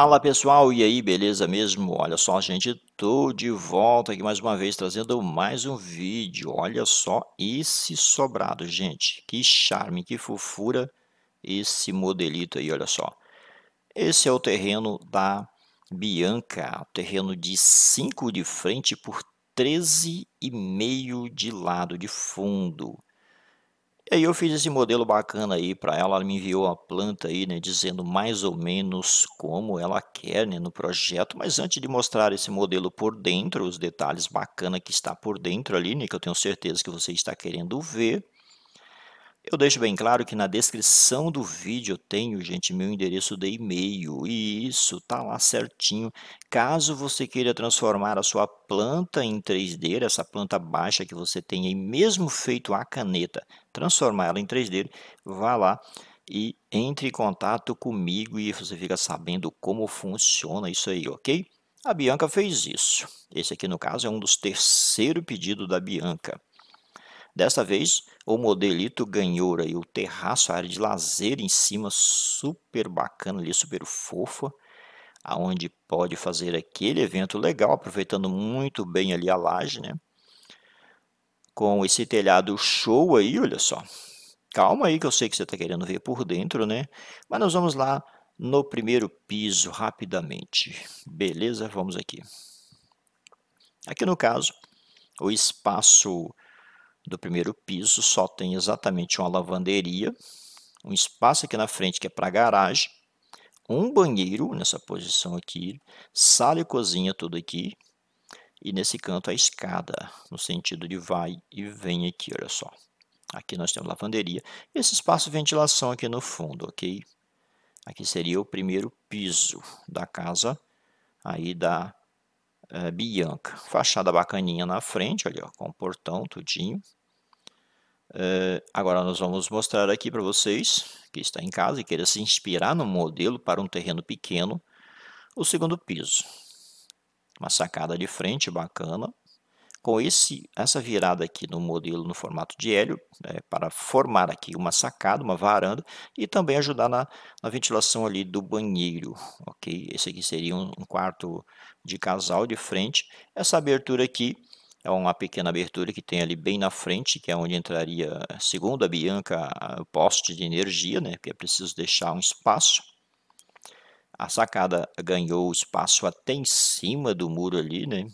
Fala pessoal, e aí, beleza mesmo? Olha só, gente, tô de volta aqui mais uma vez trazendo mais um vídeo. Olha só esse sobrado, gente. Que charme, que fofura esse modelito aí, olha só. Esse é o terreno da Bianca, terreno de 5 de frente por 13,5 de lado de fundo. E aí eu fiz esse modelo bacana aí para ela, ela me enviou a planta aí, né, dizendo mais ou menos como ela quer, né, no projeto, mas antes de mostrar esse modelo por dentro, os detalhes bacana que está por dentro ali, né, que eu tenho certeza que você está querendo ver, eu deixo bem claro que na descrição do vídeo eu tenho, gente, meu endereço de e-mail e isso tá lá certinho. Caso você queira transformar a sua planta em 3D, essa planta baixa que você tem aí, mesmo feito a caneta, transformá-la em 3D, vá lá e entre em contato comigo e você fica sabendo como funciona isso aí, ok? A Bianca fez isso. Esse aqui, no caso, é um dos terceiro pedido da Bianca. Dessa vez, o modelito ganhou aí o terraço, a área de lazer em cima, super bacana ali, super fofa, aonde pode fazer aquele evento legal, aproveitando muito bem ali a laje, né? Com esse telhado show aí, olha só. Calma aí que eu sei que você está querendo ver por dentro, né? Mas nós vamos lá no primeiro piso rapidamente. Beleza? Vamos aqui. Aqui no caso, o espaço do primeiro piso só tem exatamente uma lavanderia, um espaço aqui na frente que é para garagem, um banheiro nessa posição aqui, sala e cozinha tudo aqui, e nesse canto a escada, no sentido de vai e vem aqui, olha só. Aqui nós temos lavanderia e esse espaço de ventilação aqui no fundo, ok? Aqui seria o primeiro piso da casa aí da é, Bianca. Fachada bacaninha na frente, olha, ó, com o portão tudinho. Eh, agora nós vamos mostrar aqui para vocês, que está em casa e queira se inspirar no modelo para um terreno pequeno, o segundo piso. Uma sacada de frente bacana, com esse, essa virada aqui no modelo no formato de hélio, né, para formar aqui uma sacada, uma varanda, e também ajudar na, na ventilação ali do banheiro, ok? Esse aqui seria um, um quarto de casal de frente. Essa abertura aqui é uma pequena abertura que tem ali bem na frente, que é onde entraria, segundo a Bianca, o poste de energia, né? Porque é preciso deixar um espaço. A sacada ganhou espaço até em cima do muro ali, né?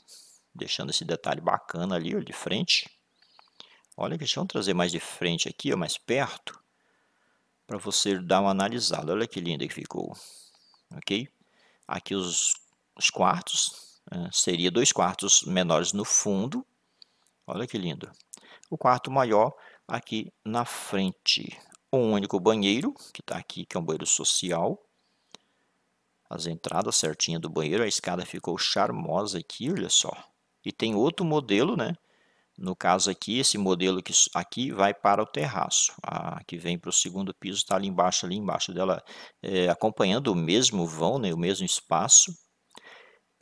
Deixando esse detalhe bacana ali, ó, de frente. Olha, deixa eu trazer mais de frente aqui, ó, mais perto, para você dar uma analisada. Olha que linda que ficou, ok? Aqui os, os quartos, é, seria dois quartos menores no fundo, olha que lindo. O quarto maior aqui na frente. Um único banheiro, que está aqui, que é um banheiro social. As entradas certinhas do banheiro, a escada ficou charmosa aqui, olha só. E tem outro modelo, né? No caso aqui, esse modelo que aqui vai para o terraço. A que vem para o segundo piso está ali embaixo, ali embaixo dela, é, acompanhando o mesmo vão, né, o mesmo espaço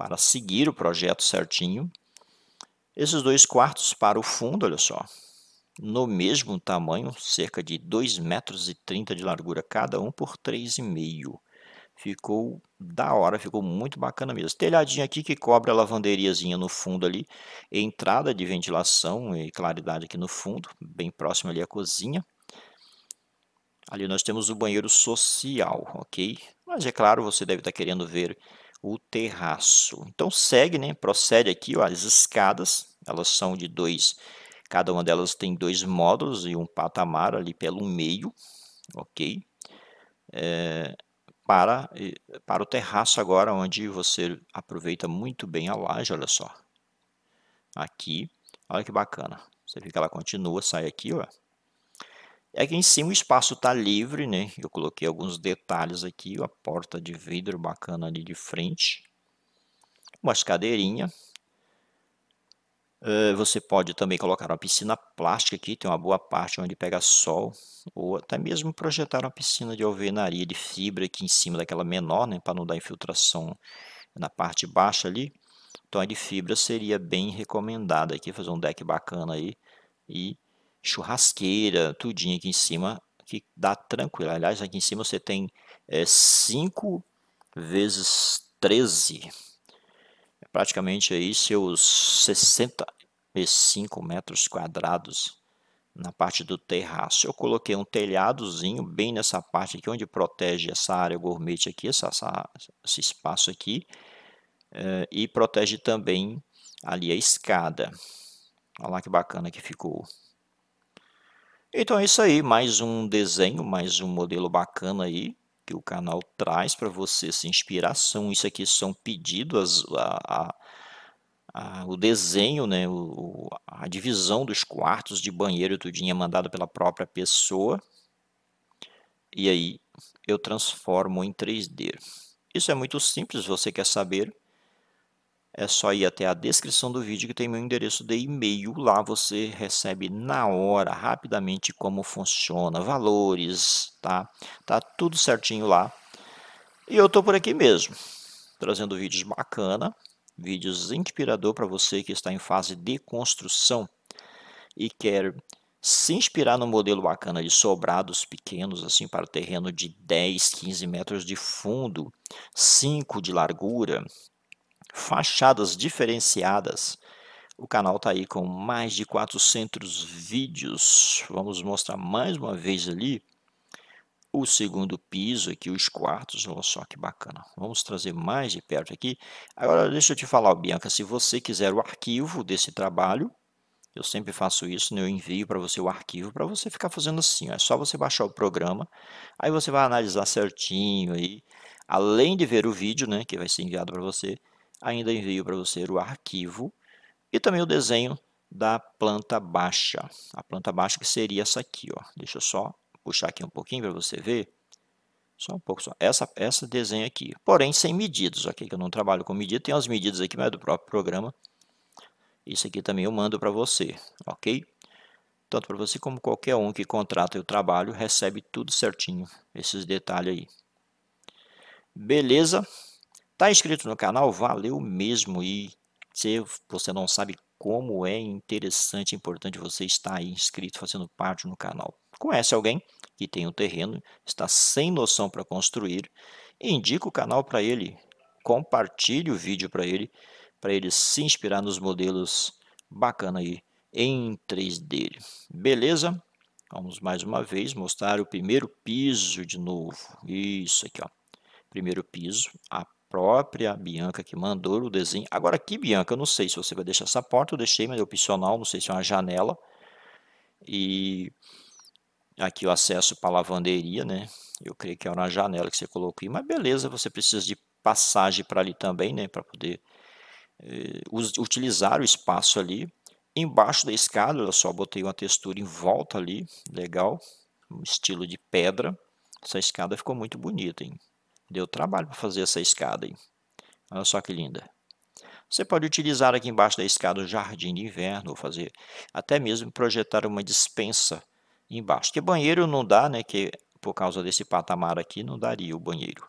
para seguir o projeto certinho. Esses dois quartos para o fundo, olha só, no mesmo tamanho, cerca de 2,30 metros de largura cada um por 3,5. Ficou da hora, ficou muito bacana mesmo. Telhadinho aqui que cobre a lavanderiazinha no fundo ali, entrada de ventilação e claridade aqui no fundo, bem próximo ali à cozinha. Ali nós temos o banheiro social, ok? Mas é claro, você deve estar querendo ver o terraço. Então segue, né? Procede aqui, ó, as escadas, elas são de dois, cada uma delas tem dois módulos e um patamar ali pelo meio, ok? É, para, para o terraço agora, onde você aproveita muito bem a laje, olha só. Aqui, olha que bacana. Você vê que ela continua, sai aqui, ó. Aqui é em cima o espaço está livre, né? Eu coloquei alguns detalhes aqui, a porta de vidro bacana ali de frente. Umas cadeirinhas. Eh, você pode também colocar uma piscina plástica aqui, tem uma boa parte onde pega sol, ou até mesmo projetar uma piscina de alvenaria de fibra aqui em cima daquela menor, né, para não dar infiltração na parte baixa ali. Então a de fibra seria bem recomendada aqui, fazer um deck bacana aí e churrasqueira, tudinho aqui em cima, que dá tranquilo. Aliás, aqui em cima você tem eh, é, 5 vezes 13, praticamente aí seus 65 metros quadrados na parte do terraço. Eu coloquei um telhadozinho bem nessa parte aqui, onde protege essa área gourmet aqui, essa, essa esse espaço aqui, eh, e protege também ali a escada. Olha lá que bacana que ficou. Então é isso aí, mais um desenho, mais um modelo bacana aí que o canal traz para você se inspiração. Isso aqui são pedidos, a, a, a, o desenho, né, o, a divisão dos quartos de banheiro, tudinho é mandado pela própria pessoa. E aí eu transformo em 3D. Isso é muito simples, você quer saber, é só ir até a descrição do vídeo que tem meu endereço de e-mail. Lá você recebe na hora, rapidamente, como funciona, valores, tá? Tá tudo certinho lá. E eu tô por aqui mesmo, trazendo vídeos bacana, vídeos inspirador para você que está em fase de construção e quer se inspirar no modelo bacana de sobrados pequenos, assim, para terreno de 10, 15 metros de fundo, 5 de largura, fachadas diferenciadas. O canal está aí com mais de 400 vídeos. Vamos mostrar mais uma vez ali o segundo piso aqui, os quartos. Olha só que bacana. Vamos trazer mais de perto aqui. Agora deixa eu te falar, Bianca, se você quiser o arquivo desse trabalho, eu sempre faço isso, né? eu envio para você o arquivo para você ficar fazendo assim. Ó. É só você baixar o programa, aí você vai analisar certinho aí. Além de ver o vídeo, né, que vai ser enviado para você, Ainda envio para você o arquivo e também o desenho da planta baixa. A planta baixa que seria essa aqui, ó. Deixa eu só puxar aqui um pouquinho para você ver. Só um pouco só. Essa, essa desenho aqui. Porém, sem medidas, ok? Que eu não trabalho com medida. Tem as medidas aqui, mas é do próprio programa. Isso aqui também eu mando para você, ok? Tanto para você como qualquer um que contrata o trabalho, recebe tudo certinho, esses detalhes aí. Beleza? Tá inscrito no canal? Valeu mesmo. E se você não sabe como é interessante e importante você estar aí inscrito, fazendo parte no canal. Conhece alguém que tem um terreno, está sem noção para construir? Indica o canal para ele, compartilhe o vídeo para ele, para ele se inspirar nos modelos bacana aí em 3D. Beleza? Vamos mais uma vez mostrar o primeiro piso de novo. Isso aqui, ó. Primeiro piso, a própria Bianca que mandou o desenho. Agora aqui, Bianca, eu não sei se você vai deixar essa porta, eu deixei, mas é opcional, não sei se é uma janela. E aqui o acesso para a lavanderia, né? Eu creio que era é uma janela que você colocou aí, mas beleza, você precisa de passagem para ali também, né? Para poder eh, utilizar o espaço ali. Embaixo da escada, eu só, botei uma textura em volta ali, legal, um estilo de pedra. Essa escada ficou muito bonita, hein? Deu trabalho para fazer essa escada aí. Olha só que linda. Você pode utilizar aqui embaixo da escada o jardim de inverno, ou fazer até mesmo projetar uma dispensa embaixo. Que banheiro não dá, né? Que por causa desse patamar aqui não daria o banheiro.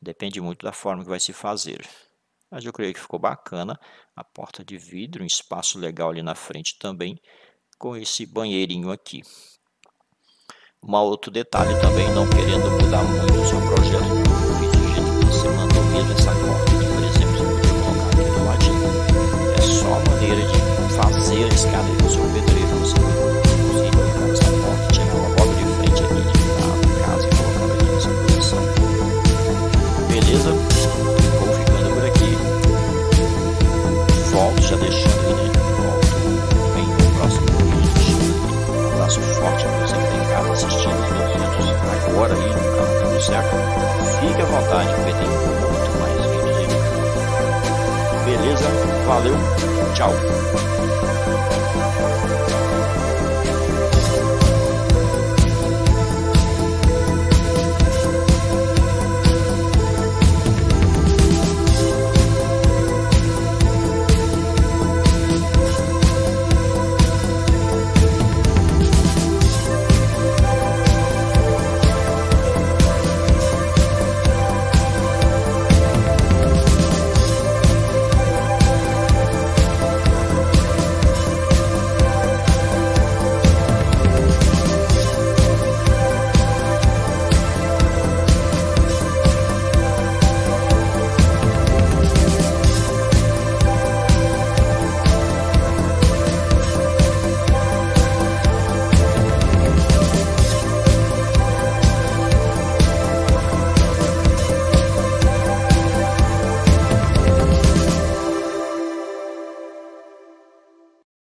Depende muito da forma que vai se fazer. Mas eu creio que ficou bacana. A porta de vidro, um espaço legal ali na frente também, com esse banheirinho aqui. Um outro detalhe também, não querendo mudar muito essa corda aqui, por exemplo, você poderia colocar aqui do ladinho. É só a maneira de fazer a escada de seu pedreiro. Você vai conseguir colocar essa corda, tirar ela logo de frente aqui de casa e colocar ela aqui nessa posição. Beleza? Vou ficando por aqui. Volto já deixando ele né? bem no próximo vídeo. Um abraço forte a você que em casa assistindo os meus vídeos agora aí no canal tá do Seco, Fique à vontade, porque tem Valeu, tchau.